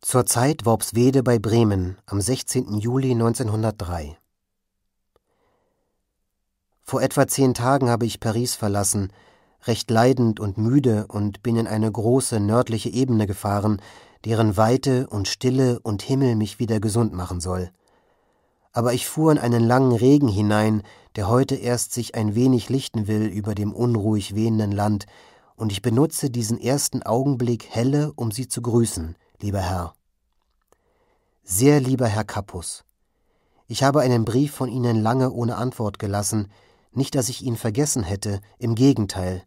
Zur Zeit Worpswede bei Bremen am 16. Juli 1903. Vor etwa zehn Tagen habe ich Paris verlassen, recht leidend und müde und bin in eine große nördliche Ebene gefahren, deren Weite und Stille und Himmel mich wieder gesund machen soll. Aber ich fuhr in einen langen Regen hinein, der heute erst sich ein wenig lichten will über dem unruhig wehenden Land, und ich benutze diesen ersten Augenblick Helle, um sie zu grüßen – lieber Herr. Sehr lieber Herr Kappus, ich habe einen Brief von Ihnen lange ohne Antwort gelassen, nicht, dass ich ihn vergessen hätte, im Gegenteil.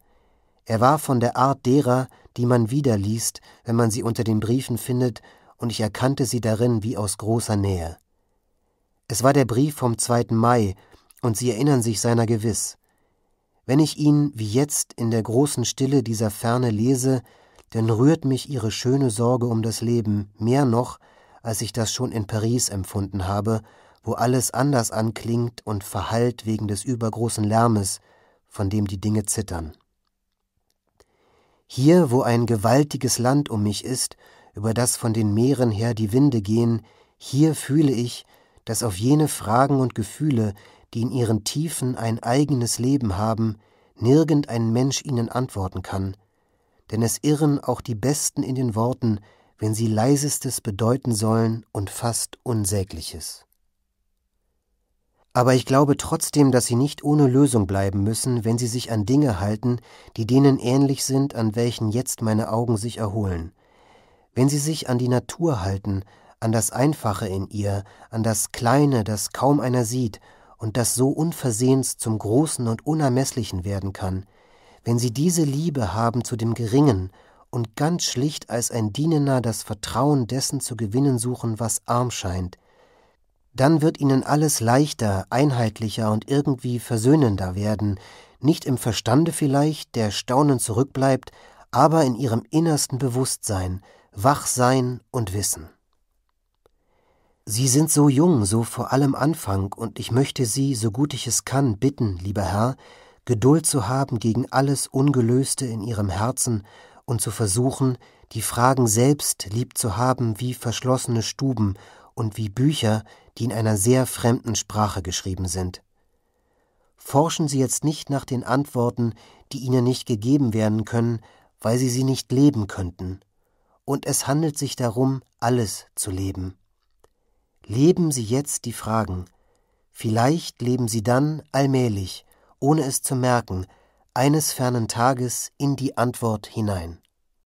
Er war von der Art derer, die man wiederliest, wenn man sie unter den Briefen findet, und ich erkannte sie darin wie aus großer Nähe. Es war der Brief vom 2. Mai, und Sie erinnern sich seiner gewiss. Wenn ich ihn, wie jetzt, in der großen Stille dieser Ferne lese, denn rührt mich ihre schöne Sorge um das Leben mehr noch, als ich das schon in Paris empfunden habe, wo alles anders anklingt und verhallt wegen des übergroßen Lärmes, von dem die Dinge zittern. Hier, wo ein gewaltiges Land um mich ist, über das von den Meeren her die Winde gehen, hier fühle ich, dass auf jene Fragen und Gefühle, die in ihren Tiefen ein eigenes Leben haben, nirgend ein Mensch ihnen antworten kann, denn es irren auch die Besten in den Worten, wenn sie leisestes bedeuten sollen und fast Unsägliches. Aber ich glaube trotzdem, dass sie nicht ohne Lösung bleiben müssen, wenn sie sich an Dinge halten, die denen ähnlich sind, an welchen jetzt meine Augen sich erholen, wenn sie sich an die Natur halten, an das Einfache in ihr, an das Kleine, das kaum einer sieht und das so unversehens zum Großen und Unermesslichen werden kann, wenn sie diese Liebe haben zu dem Geringen und ganz schlicht als ein Diener das Vertrauen dessen zu gewinnen suchen, was arm scheint, dann wird ihnen alles leichter, einheitlicher und irgendwie versöhnender werden, nicht im Verstande vielleicht, der staunen zurückbleibt, aber in ihrem innersten Bewusstsein, Wachsein und Wissen. Sie sind so jung, so vor allem Anfang, und ich möchte Sie, so gut ich es kann, bitten, lieber Herr, Geduld zu haben gegen alles Ungelöste in ihrem Herzen und zu versuchen, die Fragen selbst lieb zu haben wie verschlossene Stuben und wie Bücher, die in einer sehr fremden Sprache geschrieben sind. Forschen Sie jetzt nicht nach den Antworten, die Ihnen nicht gegeben werden können, weil Sie sie nicht leben könnten. Und es handelt sich darum, alles zu leben. Leben Sie jetzt die Fragen. Vielleicht leben Sie dann allmählich ohne es zu merken, eines fernen Tages in die Antwort hinein.